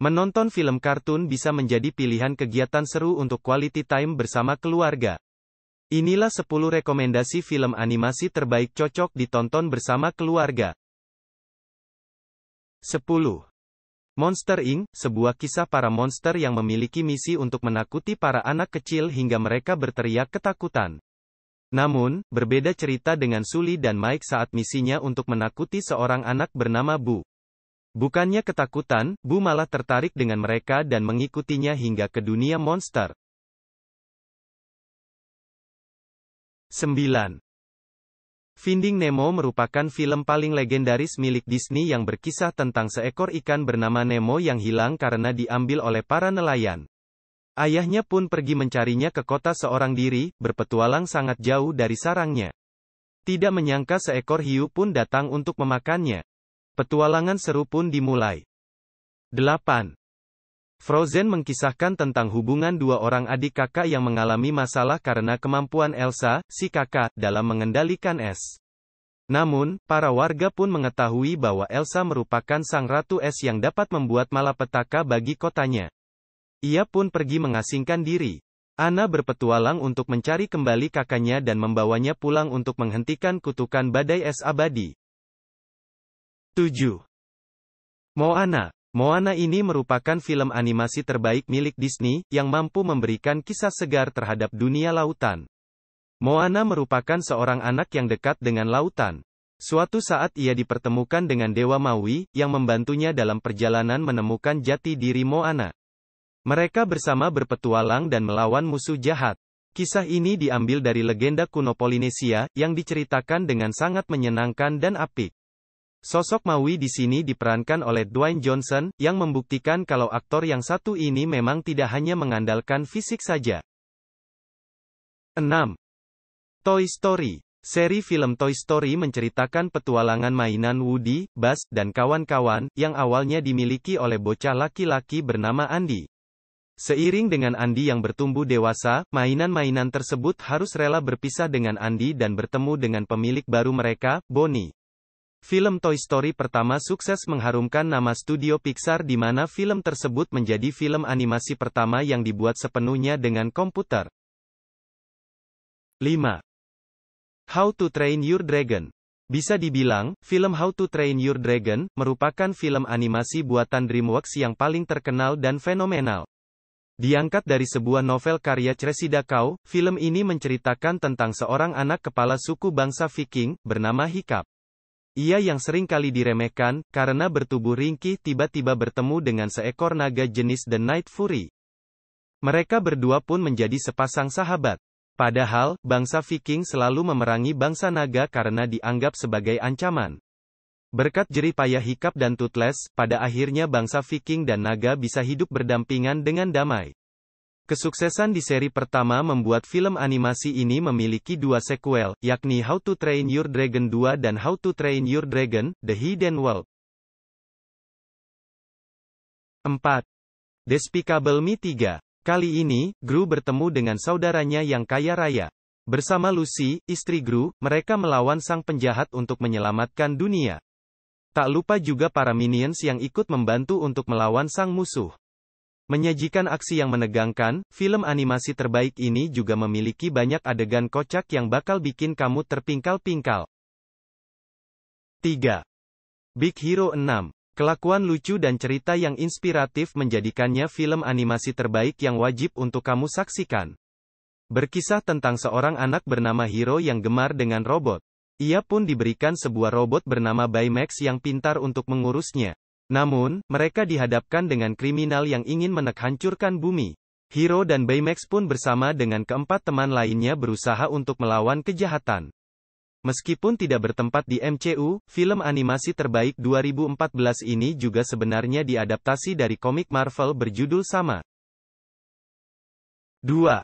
Menonton film kartun bisa menjadi pilihan kegiatan seru untuk quality time bersama keluarga. Inilah 10 rekomendasi film animasi terbaik cocok ditonton bersama keluarga. 10. Monster Inc., sebuah kisah para monster yang memiliki misi untuk menakuti para anak kecil hingga mereka berteriak ketakutan. Namun, berbeda cerita dengan Sully dan Mike saat misinya untuk menakuti seorang anak bernama Boo. Bukannya ketakutan, Bu malah tertarik dengan mereka dan mengikutinya hingga ke dunia monster. 9. Finding Nemo merupakan film paling legendaris milik Disney yang berkisah tentang seekor ikan bernama Nemo yang hilang karena diambil oleh para nelayan. Ayahnya pun pergi mencarinya ke kota seorang diri, berpetualang sangat jauh dari sarangnya. Tidak menyangka seekor hiu pun datang untuk memakannya. Petualangan seru pun dimulai. 8. Frozen mengkisahkan tentang hubungan dua orang adik kakak yang mengalami masalah karena kemampuan Elsa, si kakak, dalam mengendalikan es. Namun, para warga pun mengetahui bahwa Elsa merupakan sang ratu es yang dapat membuat malapetaka bagi kotanya. Ia pun pergi mengasingkan diri. Anna berpetualang untuk mencari kembali kakaknya dan membawanya pulang untuk menghentikan kutukan badai es abadi. 7. Moana Moana ini merupakan film animasi terbaik milik Disney, yang mampu memberikan kisah segar terhadap dunia lautan. Moana merupakan seorang anak yang dekat dengan lautan. Suatu saat ia dipertemukan dengan Dewa Maui, yang membantunya dalam perjalanan menemukan jati diri Moana. Mereka bersama berpetualang dan melawan musuh jahat. Kisah ini diambil dari legenda kuno Polinesia, yang diceritakan dengan sangat menyenangkan dan apik. Sosok Maui di sini diperankan oleh Dwayne Johnson, yang membuktikan kalau aktor yang satu ini memang tidak hanya mengandalkan fisik saja. 6. Toy Story Seri film Toy Story menceritakan petualangan mainan Woody, Buzz, dan kawan-kawan, yang awalnya dimiliki oleh bocah laki-laki bernama Andy. Seiring dengan Andy yang bertumbuh dewasa, mainan-mainan tersebut harus rela berpisah dengan Andy dan bertemu dengan pemilik baru mereka, Bonnie. Film Toy Story pertama sukses mengharumkan nama studio Pixar di mana film tersebut menjadi film animasi pertama yang dibuat sepenuhnya dengan komputer. 5. How to Train Your Dragon Bisa dibilang, film How to Train Your Dragon, merupakan film animasi buatan DreamWorks yang paling terkenal dan fenomenal. Diangkat dari sebuah novel karya Cressida Kau, film ini menceritakan tentang seorang anak kepala suku bangsa Viking, bernama Hiccup. Ia yang sering kali diremehkan, karena bertubuh ringkih tiba-tiba bertemu dengan seekor naga jenis The Night Fury. Mereka berdua pun menjadi sepasang sahabat. Padahal, bangsa Viking selalu memerangi bangsa naga karena dianggap sebagai ancaman. Berkat jerih payah Hikap dan Tutles, pada akhirnya bangsa Viking dan naga bisa hidup berdampingan dengan damai. Kesuksesan di seri pertama membuat film animasi ini memiliki dua sequel, yakni How to Train Your Dragon 2 dan How to Train Your Dragon, The Hidden World. 4. Despicable Me 3. Kali ini, Gru bertemu dengan saudaranya yang kaya raya. Bersama Lucy, istri Gru, mereka melawan sang penjahat untuk menyelamatkan dunia. Tak lupa juga para minions yang ikut membantu untuk melawan sang musuh. Menyajikan aksi yang menegangkan, film animasi terbaik ini juga memiliki banyak adegan kocak yang bakal bikin kamu terpingkal-pingkal. 3. Big Hero 6 Kelakuan lucu dan cerita yang inspiratif menjadikannya film animasi terbaik yang wajib untuk kamu saksikan. Berkisah tentang seorang anak bernama Hiro yang gemar dengan robot. Ia pun diberikan sebuah robot bernama Baymax yang pintar untuk mengurusnya. Namun, mereka dihadapkan dengan kriminal yang ingin menek bumi. Hiro dan Baymax pun bersama dengan keempat teman lainnya berusaha untuk melawan kejahatan. Meskipun tidak bertempat di MCU, film animasi terbaik 2014 ini juga sebenarnya diadaptasi dari komik Marvel berjudul sama. 2.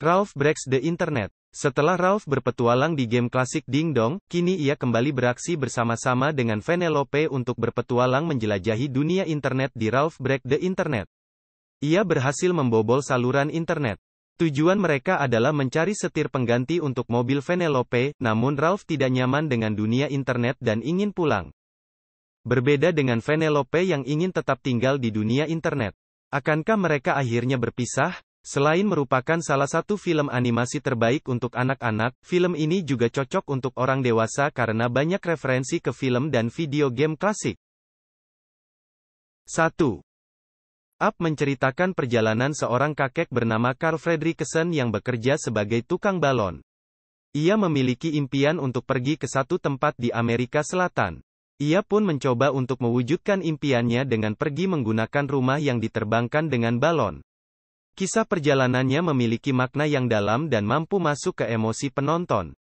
Ralph Breaks the Internet setelah Ralph berpetualang di game klasik Ding Dong, kini ia kembali beraksi bersama-sama dengan Venelope untuk berpetualang menjelajahi dunia internet di Ralph Break the Internet. Ia berhasil membobol saluran internet. Tujuan mereka adalah mencari setir pengganti untuk mobil Venelope, namun Ralph tidak nyaman dengan dunia internet dan ingin pulang. Berbeda dengan Venelope yang ingin tetap tinggal di dunia internet. Akankah mereka akhirnya berpisah? Selain merupakan salah satu film animasi terbaik untuk anak-anak, film ini juga cocok untuk orang dewasa karena banyak referensi ke film dan video game klasik. 1. Up menceritakan perjalanan seorang kakek bernama Carl Fredriksen yang bekerja sebagai tukang balon. Ia memiliki impian untuk pergi ke satu tempat di Amerika Selatan. Ia pun mencoba untuk mewujudkan impiannya dengan pergi menggunakan rumah yang diterbangkan dengan balon. Kisah perjalanannya memiliki makna yang dalam dan mampu masuk ke emosi penonton.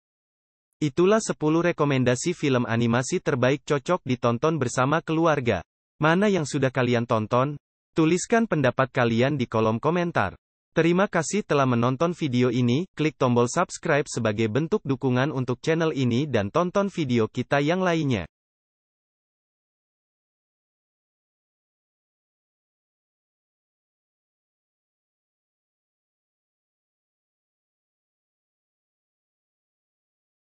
Itulah 10 rekomendasi film animasi terbaik cocok ditonton bersama keluarga. Mana yang sudah kalian tonton? Tuliskan pendapat kalian di kolom komentar. Terima kasih telah menonton video ini, klik tombol subscribe sebagai bentuk dukungan untuk channel ini dan tonton video kita yang lainnya.